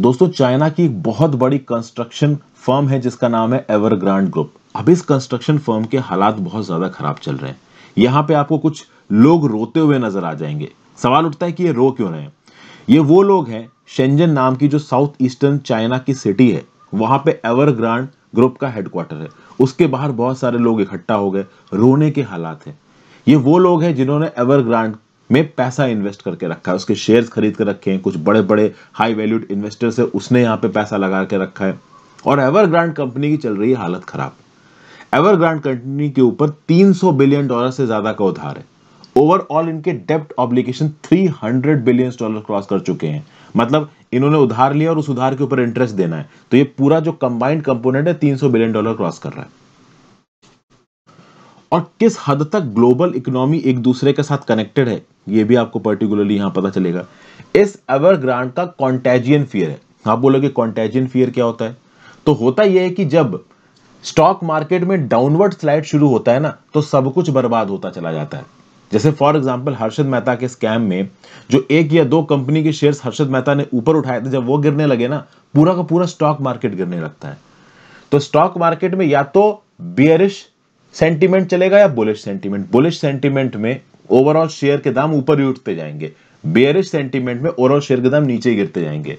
दोस्तों चाइना की एक बहुत बड़ी कंस्ट्रक्शन फर्म है जिसका नाम है एवरग्रांड ग्रुप अब इस कंस्ट्रक्शन फर्म के हालात बहुत ज्यादा खराब चल रहे हैं यहां पे आपको कुछ लोग रोते हुए नजर आ जाएंगे सवाल उठता है कि ये रो क्यों रहे हैं ये वो लोग हैं शेंजन नाम की जो साउथ ईस्टर्न चाइना की सिटी है वहां पे एवरग्रांड ग्रुप का हेडक्वार्टर है उसके बाहर बहुत सारे लोग इकट्ठा हो गए रोने के हालात हैं ये वो लोग हैं जिन्होंने एवरग्रांड में पैसा इन्वेस्ट करके रखा है उसके शेयर्स खरीद कर रखे हैं कुछ बड़े बड़े हाई वैल्यूड इन्वेस्टर से उसने यहाँ पे पैसा लगा के रखा है और एवरग्रांड कंपनी की चल रही है हालत खराब एवरग्रांड कंपनी के ऊपर 300 बिलियन डॉलर से ज्यादा का उधार है ओवरऑल इनके डेप्ट ऑब्लिगेशन 300 बिलियन डॉलर क्रॉस कर चुके हैं मतलब इन्होंने उधार लिया और उस उधार के ऊपर इंटरेस्ट देना है तो ये पूरा जो कंबाइंड कंपोनेंट है 300 बिलियन डॉलर क्रॉस कर रहा है और किस हद तक ग्लोबल इकोनॉमी एक दूसरे के साथ कनेक्टेड है ये भी आपको पर्टिकुलरली यहाँ पता चलेगा इस एवर ग्रांड का कॉन्टेजियन फियर है आप बोलोगे कॉन्टेजियन फियर क्या होता है तो होता यह है कि जब स्टॉक मार्केट में डाउनवर्ड स्लाइड शुरू होता है ना तो सब कुछ बर्बाद होता चला जाता है जैसे फॉर एग्जाम्पल हर्षद मेहता के स्कैम में जो एक या दो कंपनी के शेयर्स हर्षद मेहता ने ऊपर उठाए थे जब वो गिरने लगे ना पूरा का पूरा स्टॉक मार्केट गिरने लगता है तो स्टॉक मार्केट में या तो बियरिश सेंटीमेंट चलेगा या बुलिश सेंटीमेंट बुलिश सेंटीमेंट में ओवरऑल शेयर के दाम ऊपर ही उठते जाएंगे बेयरिश सेंटीमेंट में ओवरऑल शेयर के दाम नीचे गिरते जाएंगे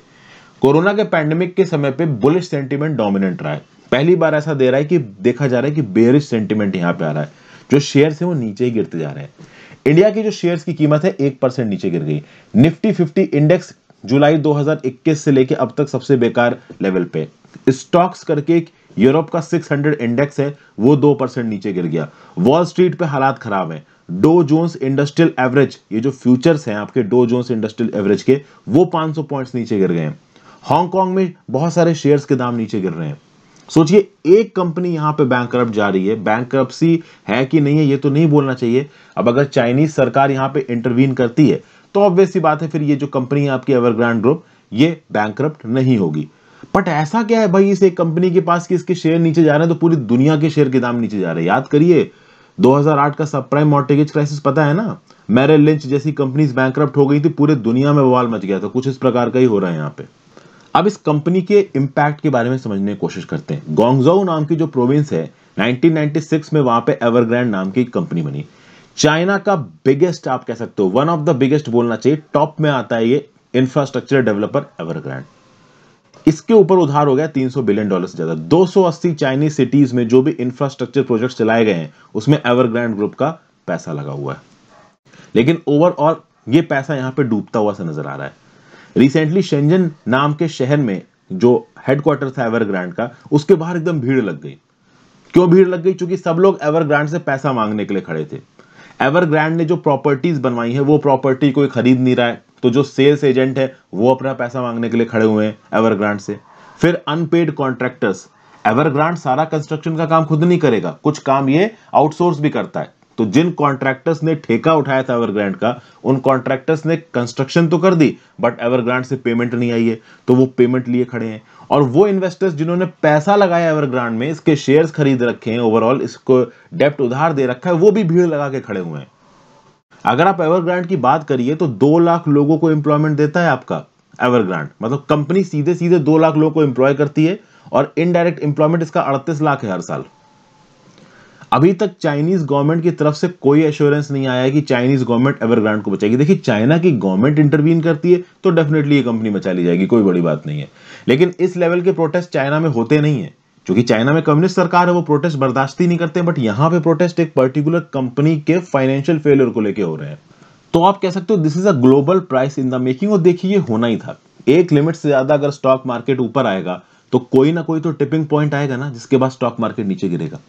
कोरोना के पैंडेमिक के समय पे बुलिश सेंटीमेंट डोमिनेंट रहा है पहली बार ऐसा दे रहा है कि देखा जा रहा है कि बेयरिश सेंटीमेंट यहाँ पे आ रहा है जो शेयर है वो नीचे ही गिरते जा रहे हैं इंडिया की जो शेयर्स की कीमत है एक परसेंट नीचे गिर गई निफ्टी फिफ्टी इंडेक्स जुलाई 2021 से लेकर अब तक सबसे बेकार लेवल पे स्टॉक्स करके एक यूरोप का 600 इंडेक्स है वो दो परसेंट नीचे गिर गया वॉल स्ट्रीट पे हालात खराब है डो जोन्स इंडस्ट्रियल एवरेज ये जो फ्यूचर्स हैं आपके डो जोन्स इंडस्ट्रियल एवरेज के वो 500 पॉइंट्स नीचे गिर गए हैं हांगकांग में बहुत सारे शेयर्स के दाम नीचे गिर रहे हैं सोचिए एक कंपनी यहां पे बैंक जा रही है बैंक है कि नहीं है ये तो नहीं बोलना चाहिए अब अगर चाइनीज सरकार यहां पे इंटरवीन करती है तो ऑब्वियस बात है फिर ये जो कंपनी है आपकी एवरग्रांड ग्रुप ये बैंक नहीं होगी बट ऐसा क्या है भाई इस एक कंपनी के पास कि इसके शेयर नीचे जा रहे हैं तो पूरी दुनिया के शेयर के दाम नीचे जा रहे हैं याद करिए 2008 का सब प्राइम मॉर्टेगेज क्राइसिस पता है ना मैरे लिंच जैसी कंपनीज बैंक हो गई थी पूरे दुनिया में बवाल मच गया था कुछ इस प्रकार का ही हो रहा है यहाँ पे अब इस कंपनी के इम्पैक्ट के बारे में समझने की कोशिश करते हैं गोंगजो नाम की जो प्रोविंस है 1996 में वहां पे एवरग्रैंड नाम की कंपनी बनी चाइना का बिगेस्ट आप कह सकते हो वन ऑफ द बिगेस्ट बोलना चाहिए टॉप में आता है ये इंफ्रास्ट्रक्चर डेवलपर एवरग्रैंड इसके ऊपर उधार हो गया 300 बिलियन डॉलर से ज्यादा 280 चाइनीज सिटीज में जो भी इंफ्रास्ट्रक्चर प्रोजेक्ट चलाए गए हैं उसमें एवरग्रैंड ग्रुप का पैसा लगा हुआ है लेकिन ओवरऑल ये पैसा यहां पे डूबता हुआ से नजर आ रहा है रिसेंटली शेंजन नाम के शहर में जो हेडक्वार्टर था एवरग्रांड का उसके बाहर एकदम भीड़ लग गई क्यों भीड़ लग गई क्योंकि सब लोग एवरग्रांड से पैसा मांगने के लिए खड़े थे एवरग्रांड ने जो प्रॉपर्टीज बनवाई है वो प्रॉपर्टी कोई खरीद नहीं रहा है तो जो सेल्स एजेंट है वो अपना पैसा मांगने के लिए खड़े हुए हैं एवरग्रांड से फिर अनपेड कॉन्ट्रैक्टर्स एवरग्रांड सारा कंस्ट्रक्शन का काम खुद नहीं करेगा कुछ काम ये आउटसोर्स भी करता है तो जिन कॉन्ट्रैक्टर्स ने ठेका उठाया था एवरग्रांड का उन कॉन्ट्रैक्टर्स ने कंस्ट्रक्शन तो कर दी बट एवरग्रांड से पेमेंट नहीं आई है तो वो पेमेंट लिए खड़े हैं और वो इन्वेस्टर्स जिन्होंने पैसा लगाया एवरग्रांड में इसके शेयर्स खरीद रखे हैं ओवरऑल इसको डेप्ट उधार दे रखा है वो भी भीड़ लगा के खड़े हुए हैं अगर आप एवरग्रांड की बात करिए तो दो लाख लोगों को एम्प्लॉयमेंट देता है आपका एवरग्रांड मतलब कंपनी सीधे सीधे दो लाख लोगों को एम्प्लॉय करती है और इनडायरेक्ट एम्प्लॉयमेंट इसका अड़तीस लाख है हर साल अभी तक चाइनीज गवर्नमेंट की तरफ से कोई एश्योरेंस नहीं आया है कि चाइनीज गवर्नमेंट एवरग्रांड को बचाएगी देखिए चाइना की गवर्नमेंट इंटरवीन करती है तो डेफिनेटली ये कंपनी बचा ली जाएगी कोई बड़ी बात नहीं है लेकिन इस लेवल के प्रोटेस्ट चाइना में होते नहीं है क्योंकि चाइना में कम्युनिस्ट सरकार है वो प्रोटेस्ट बर्दाश्त ही नहीं करते बट यहां पे प्रोटेस्ट एक पर्टिकुलर कंपनी के फाइनेंशियल फेलियर को लेकर हो रहे हैं तो आप कह सकते हो this is a global price in the making और देखिए ये होना ही था एक लिमिट से ज्यादा अगर स्टॉक मार्केट ऊपर आएगा तो कोई ना कोई तो टिपिंग पॉइंट आएगा ना जिसके बाद स्टॉक मार्केट नीचे गिरेगा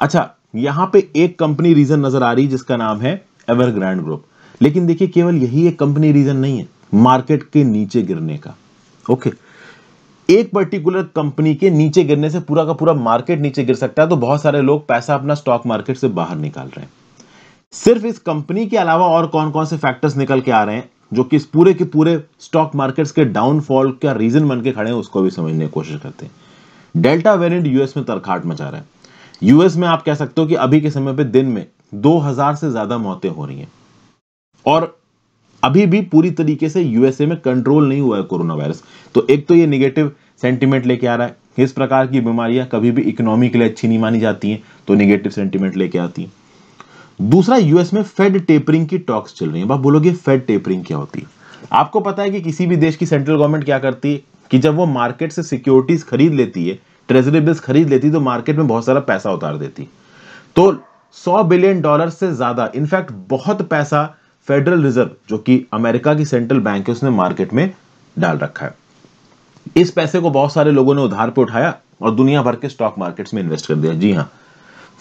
अच्छा यहां पे एक कंपनी रीजन नजर आ रही जिसका नाम है एवरग्रैंड ग्रुप लेकिन देखिए केवल यही एक कंपनी रीजन नहीं है मार्केट के नीचे गिरने का ओके okay. एक पर्टिकुलर कंपनी के नीचे गिरने से पूरा का पूरा मार्केट नीचे गिर सकता है तो बहुत सारे लोग पैसा अपना स्टॉक मार्केट से बाहर निकाल रहे हैं सिर्फ इस कंपनी के अलावा और कौन कौन से फैक्टर्स निकल के आ रहे हैं जो कि इस पूरे के पूरे स्टॉक मार्केट्स के डाउनफॉल का रीजन बन के खड़े हैं उसको भी समझने की कोशिश करते हैं डेल्टा वेरिएंट यूएस में तरखाट मचा रहा है यूएस में आप कह सकते हो कि अभी के समय पे दिन में 2000 से ज्यादा मौतें हो रही हैं और अभी भी पूरी तरीके से यूएसए में कंट्रोल नहीं हुआ है कोरोना वायरस तो एक तो ये निगेटिव सेंटिमेंट लेके आ रहा है इस प्रकार की बीमारियां कभी भी इकोनॉमी के लिए अच्छी नहीं मानी जाती हैं तो निगेटिव सेंटिमेंट लेके आती है दूसरा यूएस में फेड टेपरिंग की टॉक्स चल रही है आप बोलोगे फेड टेपरिंग क्या होती है आपको पता है कि किसी भी देश की सेंट्रल गवर्नमेंट क्या करती है कि जब वो मार्केट से सिक्योरिटीज खरीद लेती है ट्रेजरी बिल्स खरीद लेती है तो मार्केट में बहुत सारा पैसा उतार देती तो 100 बिलियन डॉलर से ज्यादा इनफैक्ट बहुत पैसा फेडरल रिजर्व जो कि अमेरिका की सेंट्रल बैंक है उसने मार्केट में डाल रखा है इस पैसे को बहुत सारे लोगों ने उधार पर उठाया और दुनिया भर के स्टॉक मार्केट्स में इन्वेस्ट कर दिया जी हाँ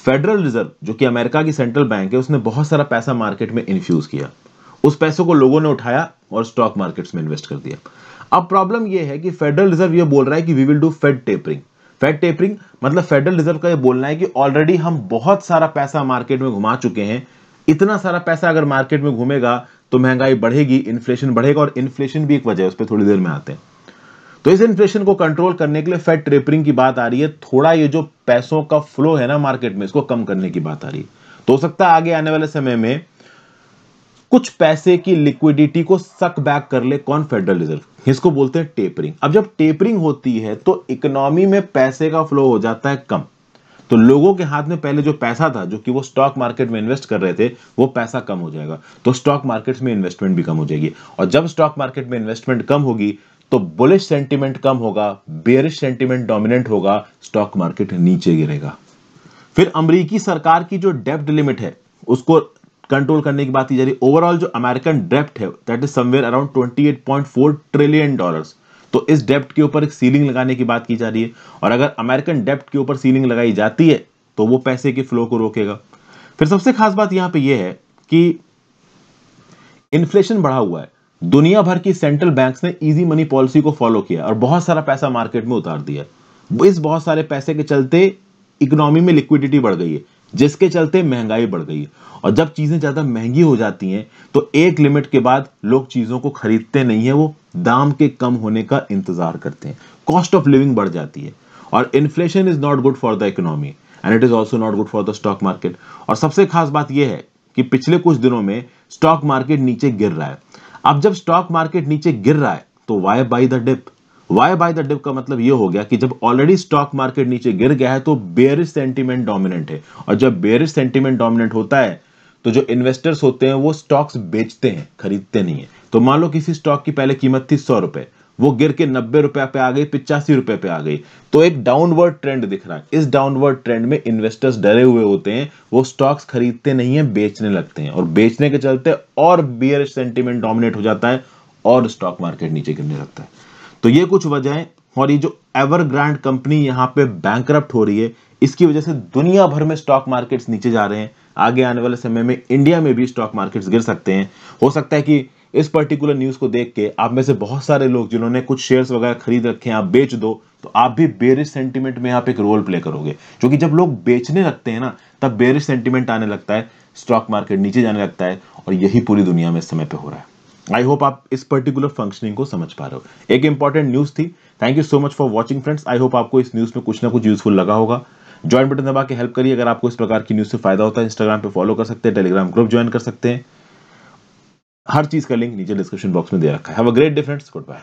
फेडरल रिजर्व जो कि अमेरिका की सेंट्रल बैंक है उसने बहुत सारा पैसा मार्केट में इन्फ्यूज किया उस पैसे को लोगों ने उठाया और स्टॉक मार्केट्स में इन्वेस्ट कर दिया अब प्रॉब्लम यह है कि फेडरल रिजर्व यह बोल रहा है कि we will do Fed tapering Fed tapering मतलब फेडरल रिजर्व का यह बोलना है कि ऑलरेडी हम बहुत सारा पैसा मार्केट में घुमा चुके हैं इतना सारा पैसा अगर मार्केट में घूमेगा तो महंगाई बढ़ेगी इन्फ्लेशन बढ़ेगा और इन्फ्लेशन भी एक वजह है उस पर थोड़ी देर में आते हैं तो इस इन्फ्लेशन को कंट्रोल करने के लिए फेड ट्रेपरिंग की बात आ रही है थोड़ा ये जो पैसों का फ्लो है ना मार्केट में इसको कम करने की बात आ रही है तो हो सकता है आगे आने वाले समय में कुछ पैसे की लिक्विडिटी को सक बैक कर ले कौन फेडरल रिजर्व इसको बोलते हैं टेपरिंग अब जब टेपरिंग होती है तो इकोनॉमी में पैसे का फ्लो हो जाता है कम तो लोगों के हाथ में पहले जो पैसा था जो कि वो स्टॉक मार्केट में इन्वेस्ट कर रहे थे वो पैसा कम हो जाएगा तो स्टॉक मार्केट में इन्वेस्टमेंट भी कम हो जाएगी और जब स्टॉक मार्केट में इन्वेस्टमेंट कम होगी तो बुलिश सेंटिमेंट कम होगा बेरिश सेंटिमेंट डोमिनेंट होगा स्टॉक मार्केट नीचे गिरेगा फिर अमरीकी सरकार की जो डेप्ट लिमिट है उसको कंट्रोल करने की बात की जा रही है ओवरऑल जो अमेरिकन डेप्ट है that is somewhere around 28.4 trillion dollars तो इस डेप्ट के ऊपर एक सीलिंग लगाने की बात की जा रही है और अगर अमेरिकन डेप्ट के ऊपर सीलिंग लगाई जाती है तो वो पैसे के फ्लो को रोकेगा फिर सबसे खास बात यहां पे ये है कि इन्फ्लेशन बढ़ा हुआ है दुनिया भर की सेंट्रल बैंक्स ने इजी मनी पॉलिसी को फॉलो किया और बहुत सारा पैसा मार्केट में उतार दिया इस बहुत सारे पैसे के चलते इकोनॉमी में लिक्विडिटी बढ़ गई है जिसके चलते महंगाई बढ़ गई है और जब चीज़ें ज़्यादा महंगी हो जाती हैं तो एक लिमिट के बाद लोग चीज़ों को खरीदते नहीं है वो दाम के कम होने का इंतज़ार करते हैं कॉस्ट ऑफ लिविंग बढ़ जाती है और inflation is not good for the economy and it is also not good for the stock market और सबसे खास बात यह है कि पिछले कुछ दिनों में स्टॉक मार्केट नीचे गिर रहा है अब जब स्टॉक मार्केट नीचे गिर रहा है तो buy by the dip buy by the dip का मतलब ये हो गया कि जब ऑलरेडी स्टॉक मार्केट नीचे गिर गया है तो बेरिस सेंटीमेंट डोमिनेंट है और जब बेरिस सेंटीमेंट डोमिनेंट होता है तो जो इन्वेस्टर्स होते हैं वो स्टॉक्स बेचते हैं खरीदते नहीं है तो मान लो किसी स्टॉक की पहले कीमत थी सौ रुपए वो गिर के नब्बे रुपए पे आ गई पिचासी रुपए पे आ गई तो एक डाउनवर्ड ट्रेंड दिख रहा है इस डाउनवर्ड ट्रेंड में इन्वेस्टर्स डरे हुए होते हैं वो स्टॉक्स खरीदते नहीं है बेचने लगते हैं और बेचने के चलते और बियर सेंटिमेंट डोमिनेट हो जाता है और स्टॉक मार्केट नीचे गिरने लगता है तो ये कुछ वजह और ये जो ग्रांड कंपनी यहां पे बैंक हो रही है इसकी वजह से दुनिया भर में स्टॉक मार्केट्स नीचे जा रहे हैं आगे आने वाले समय में इंडिया में भी स्टॉक मार्केट्स गिर सकते हैं हो सकता है कि इस पर्टिकुलर न्यूज़ को देख के आप में से बहुत सारे लोग जिन्होंने कुछ शेयर्स वगैरह खरीद रखे हैं आप बेच दो तो आप भी बेरिश सेंटिमेंट में आप एक रोल प्ले करोगे क्योंकि जब लोग बेचने लगते हैं ना तब बेरिश सेंटिमेंट आने लगता है स्टॉक मार्केट नीचे जाने लगता है और यही पूरी दुनिया में इस समय पर हो रहा है आई होप आप इस पर्टिकुलर फंक्शनिंग को समझ पा रहे हो एक इंपॉर्टेंट न्यूज थी thank you so much for watching friends I hope आपको इस न्यूज में कुछ ना कुछ यूजफुल लगा होगा ज्वाइन बटन दबा के हेल्प करिए अगर आपको इस प्रकार की न्यूज से फायदा होता है इंस्टाग्राम पे फॉलो कर सकते हैं टेलीग्राम ग्रुप ज्वाइन कर सकते हैं हर चीज का लिंक नीचे डिस्क्रिप्शन बॉक्स में दे रखा है have a great difference good bye